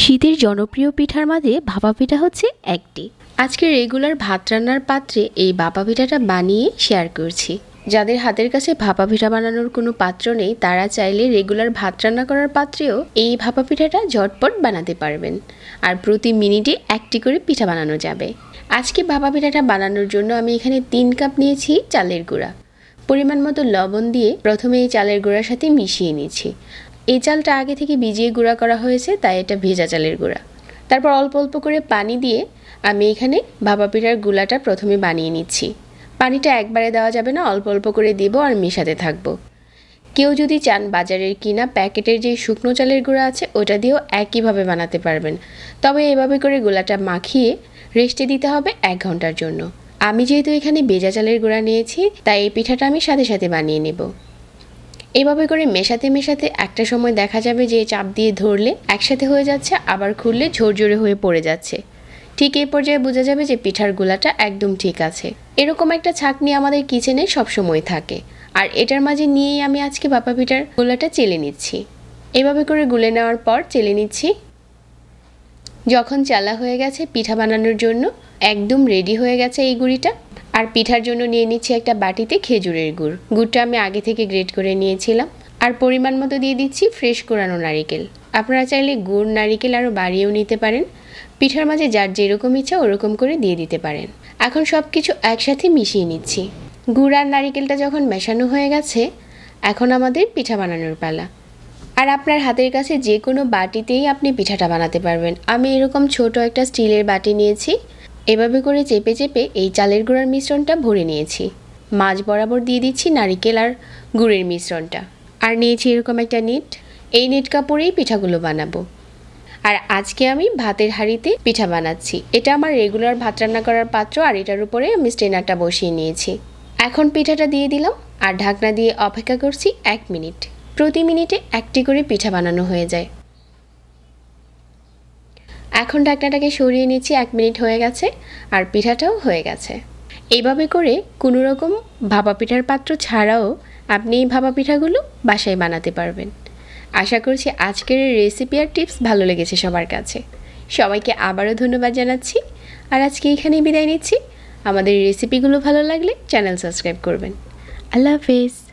শীতের জনপ্রিয় পিঠার মাঝে ভাপা পিঠা হচ্ছে একটি আজকে রেগুলার ভাত রান্নার পাত্রে এই ভাপা পিঠাটা বানিয়ে শেয়ার করছি যাদের হাতের কাছে ভাপা পিঠা বানানোর কোনো পাত্র নেই তারা চাইলে রেগুলার ভাত রান্না করার পাত্রেও এই ভাপা পিঠাটা ঝটপট বানাতে পারবেন আর প্রতি মিনিটে একটি করে পিঠা বানানো যাবে আজকে ভাপা পিঠাটা বানানোর জন্য আমি এখানে তিন কাপ নিয়েছি চালের গুঁড়া পরিমাণ মতো লবণ দিয়ে প্রথমে এই চালের গুঁড়ার সাথে মিশিয়ে নিয়েছি এই চালটা আগে থেকে ভিজিয়ে গুঁড়া করা হয়েছে তাই এটা ভেজা চালের গুঁড়া তারপর অল্প অল্প করে পানি দিয়ে আমি এখানে ভাপা পিঠার গুলাটা প্রথমে বানিয়ে নিচ্ছি পানিটা একবারে দেওয়া যাবে না অল্প অল্প করে দেবো আর মেশাতে থাকবো কেউ যদি চান বাজারের কিনা প্যাকেটের যে শুকনো চালের গুঁড়া আছে ওটা দিয়েও একইভাবে বানাতে পারবেন তবে এভাবে করে গোলাটা মাখিয়ে রেস্টে দিতে হবে এক ঘন্টার জন্য আমি যেহেতু এখানে ভেজা চালের গুঁড়া নিয়েছি তাই এই পিঠাটা আমি সাথে সাথে বানিয়ে নেব এভাবে করে মেশাতে মেশাতে একটা সময় দেখা যাবে যে চাপ দিয়ে ধরলে একসাথে হয়ে যাচ্ছে আবার খুললে ঝোরঝোরে হয়ে পড়ে যাচ্ছে ঠিক এই পর্যায়ে বোঝা যাবে যে পিঠার গুলাটা একদম ঠিক আছে এরকম একটা ছাঁকনি আমাদের কিচেনে সবসময় থাকে আর এটার মাঝে নিয়েই আমি আজকে বাপা পিঠার গোলাটা চেলে নিচ্ছি এভাবে করে গুলে নেওয়ার পর চেলে নিচ্ছি যখন চালা হয়ে গেছে পিঠা বানানোর জন্য একদম রেডি হয়ে গেছে এই গুড়িটা আর পিঠার জন্য নিয়ে নিচ্ছি একটা বাটিতে খেজুরের গুড় গুড়টা আমি আগে থেকে গ্রেট করে নিয়েছিলাম আর পরিমাণ মতো দিয়ে দিচ্ছি ফ্রেশ কোরানো নারিকেল আপনারা চাইলে গুড় নারিকেল আরও বাড়িয়েও নিতে পারেন পিঠার মাঝে যার যেরকম ইচ্ছা ওরকম করে দিয়ে দিতে পারেন এখন সব কিছু একসাথে মিশিয়ে নিচ্ছি গুড় আর নারিকেলটা যখন মেশানো হয়ে গেছে এখন আমাদের পিঠা বানানোর পালা আর আপনার হাতের কাছে যে কোনো বাটিতেই আপনি পিঠাটা বানাতে পারবেন আমি এরকম ছোট একটা স্টিলের বাটি নিয়েছি এভাবে করে চেপে চেপে এই চালের গুঁড়ার মিশ্রণটা ভরে নিয়েছি মাছ বরাবর দিয়ে দিচ্ছি নারিকেল আর গুড়ের মিশ্রণটা আর নিয়েছি এরকম একটা নেট এই নেট কাপড়েই পিঠাগুলো বানাবো আর আজকে আমি ভাতের হাঁড়িতে পিঠা বানাচ্ছি এটা আমার রেগুলার ভাত রান্না করার পাত্র আর এটার উপরে আমি স্টেনারটা বসিয়ে নিয়েছি এখন পিঠাটা দিয়ে দিলাম আর ঢাকনা দিয়ে অপেক্ষা করছি এক মিনিট প্রতি মিনিটে একটি করে পিঠা বানানো হয়ে যায় এখন ডাকনাটাকে সরিয়ে নিচ্ছি এক মিনিট হয়ে গেছে আর পিঠাটাও হয়ে গেছে এইভাবে করে কোনো রকম ভাপা পিঠার পাত্র ছাড়াও আপনি এই ভাপা পিঠাগুলো বাসায় বানাতে পারবেন আশা করছি আজকের রেসিপি আর টিপস ভালো লেগেছে সবার কাছে সবাইকে আবারও ধন্যবাদ জানাচ্ছি আর আজকে এখানেই বিদায় নিচ্ছি আমাদের রেসিপিগুলো ভালো লাগলে চ্যানেল সাবস্ক্রাইব করবেন আল্লাহ হাফেজ